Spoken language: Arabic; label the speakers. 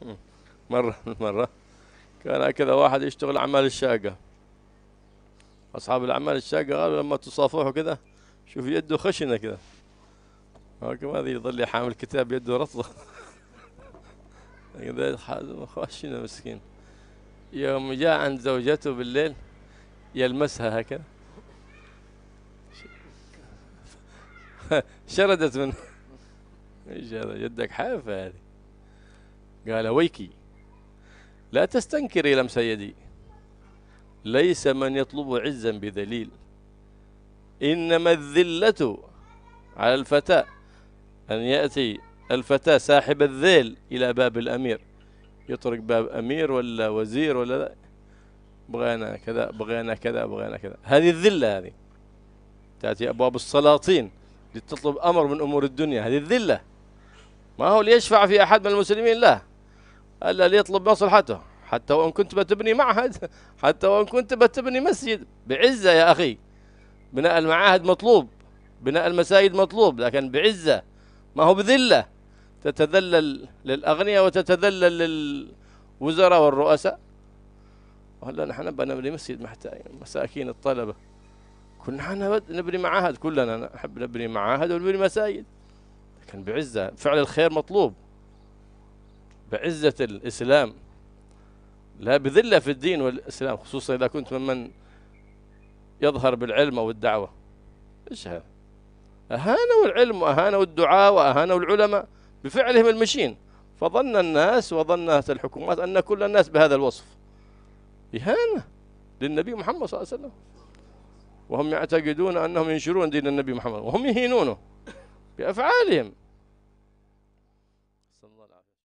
Speaker 1: مرة من كان هكذا واحد يشتغل أعمال الشاقة أصحاب الأعمال الشاقة قالوا لما تصافحوا كذا شوف يده خشنة كذا هكذا هذه يظل حامل كتاب يده رطلة كذا خشنة مسكين يوم جاء عند زوجته بالليل يلمسها هكذا شردت منه ايش هذا يدك حافه هذه قال ويكي لا تستنكري لمس يدي ليس من يطلب عزا بذليل إنما الذلة على الفتى أن يأتي الفتى ساحب الذيل إلى باب الأمير يطرق باب أمير ولا وزير ولا بغينا كذا بغينا كذا بغينا كذا هذه الذلة هذه تأتي أبواب السلاطين لتطلب أمر من أمور الدنيا هذه الذلة ما هو ليشفع في أحد من المسلمين لا الا ليطلب مصلحته حتى وان كنت بتبني معهد حتى وان كنت بتبني مسجد بعزه يا اخي بناء المعاهد مطلوب بناء المساجد مطلوب لكن بعزه ما هو بذله تتذلل للاغنياء وتتذلل للوزراء والرؤساء وهلا نحن بنبني مسجد محتاجين مساكين الطلبه كلنا نبني معاهد كلنا نحب نبني معاهد ونبني مساجد لكن بعزه فعل الخير مطلوب بعزة الإسلام لا بذلة في الدين والإسلام خصوصا إذا كنت ممن يظهر بالعلم أو الدعوة إيش هذا أهانوا العلم وأهانوا الدعاء وأهانوا العلماء بفعلهم المشين فظن الناس وظنت الحكومات أن كل الناس بهذا الوصف إهانة للنبي محمد صلى الله عليه وسلم وهم يعتقدون أنهم ينشرون دين النبي محمد وهم يهينونه بأفعالهم